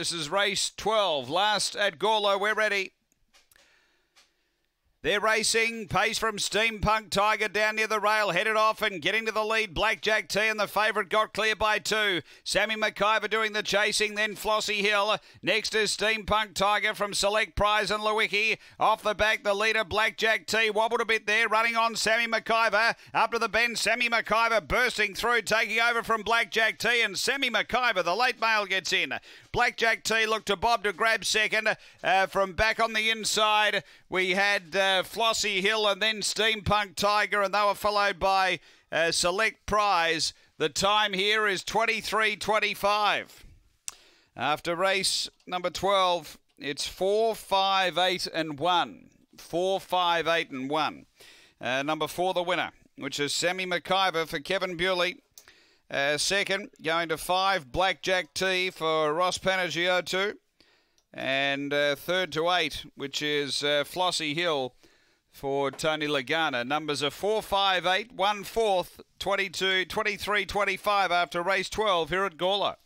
This is race 12. Last at Gawler. We're ready. They're racing. Pace from Steampunk Tiger down near the rail. Headed off and getting to the lead. Blackjack T and the favourite got clear by two. Sammy McIver doing the chasing. Then Flossie Hill. Next is Steampunk Tiger from Select Prize and Lewicki. Off the back, the leader Blackjack T wobbled a bit there. Running on Sammy McIver. Up to the bend, Sammy McIver bursting through. Taking over from Blackjack T. And Sammy McIver, the late male, gets in. Blackjack T looked to Bob to grab second. Uh, from back on the inside, we had... Uh, uh, Flossie Hill and then Steampunk Tiger, and they were followed by uh, Select Prize. The time here is 23.25. After race number 12, it's 4, 5, 8, and 1. 4, 5, 8, and 1. Uh, number 4, the winner, which is Sammy McIver for Kevin Bewley. Uh, second, going to 5, Blackjack T for Ross Two. And uh, third to eight, which is uh, Flossie Hill for Tony Lagana. Numbers are 4, 5, 8, 1, 4, 22, 23, 25 after race 12 here at Gawler.